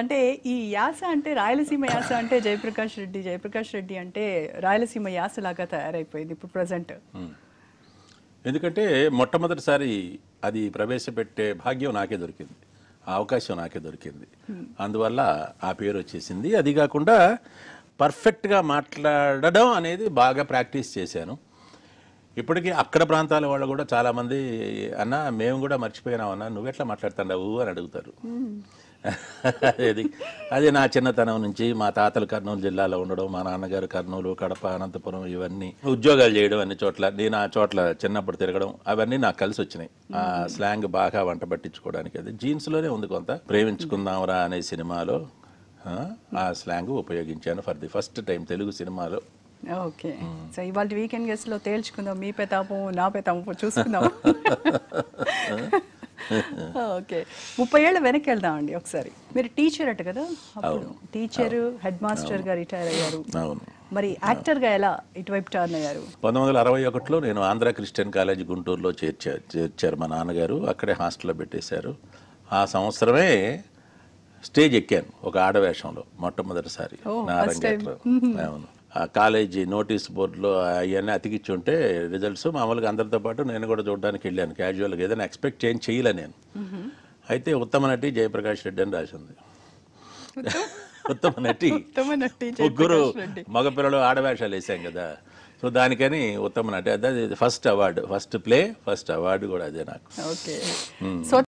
అంటే ఈ యాస అంటే రాయలసీమ యాస అంటే జయప్రకాష్ రెడ్డి జయప్రకాష్ రెడ్డి అంటే రాయలసీమ యాస లాగా తయారైపోయింది ఇప్పుడు ప్రజెంట్ ఎందుకంటే మొట్టమొదటిసారి అది ప్రవేశపెట్టే భాగ్యం నాకే దొరికింది ఆ అవకాశం నాకే దొరికింది అందువల్ల ఆ పేరు వచ్చేసింది అది కాకుండా పర్ఫెక్ట్గా మాట్లాడడం అనేది బాగా ప్రాక్టీస్ చేశాను ఇప్పటికీ అక్కడ ప్రాంతాల వాళ్ళు కూడా చాలామంది అన్న మేము కూడా మర్చిపోయినామన్నా నువ్వెట్లా మాట్లాడుతున్నావు అని అడుగుతారు అది అది నా చిన్నతనం నుంచి మా తాతలు కర్నూలు జిల్లాలో ఉండడం మా నాన్నగారు కర్నూలు కడప అనంతపురం ఇవన్నీ ఉద్యోగాలు చేయడం అన్ని చోట్ల నేను ఆ చోట్ల చిన్నప్పుడు తిరగడం అవన్నీ నాకు కలిసి వచ్చినాయి ఆ స్లాంగ్ బాగా వంట పట్టించుకోవడానికి అది జీన్స్లోనే ఉంది కొంత ప్రేమించుకుందాంరా అనే సినిమాలో ఆ స్లాంగ్ ఉపయోగించాను for the first time Telugu సినిమాలో ఓకే సో ఇవాళ వీకెండ్ లో తేల్చుకుందాం మీ పెతాపం నా పెతాపం చూసుకుందాం ఓకే ముప్పై ఏళ్ళ వెనక్కి వెళ్దామండి ఒకసారి మీరు టీచర్ అట కదా అప్పుడు టీచర్ హెడ్ మాస్టర్ గా రిటైర్ అయ్యారు మరి యాక్టర్ గా ఎలా ఇటువైపు టర్న్ అయ్యారు పంతొమ్మిది వందల అరవై ఒకటిలో నేను ఆంధ్ర క్రిస్టియన్ కాలేజ్ గుంటూరులో చేర్చారు చేర్చారు మా నాన్నగారు అక్కడే హాస్టల్లో పెట్టేశారు ఆ సంవత్సరమే స్టేజ్ ఎక్కాను ఒక ఆడవేషంలో మొట్టమొదటిసారి నా అవును కాలేజీ నోటీస్ బోర్డులో అవన్నీ అతికిచ్చి ఉంటే రిజల్ట్స్ మామూలుగా అందరితో పాటు నేను కూడా చూడడానికి వెళ్ళాను క్యాజువల్గా ఏదైనా ఎక్స్పెక్ట్ చేంజ్ చేయలే నేను అయితే ఉత్తమ నటి జయప్రకాష్ రెడ్డి అని రాసింది ఉత్తమ నటి ముగ్గురు మగపిల్లలు ఆడవేషాలు వేసాం కదా సో దానికని ఉత్తమ నటి అదే first award first play first award కూడా అదే నాకు hmm.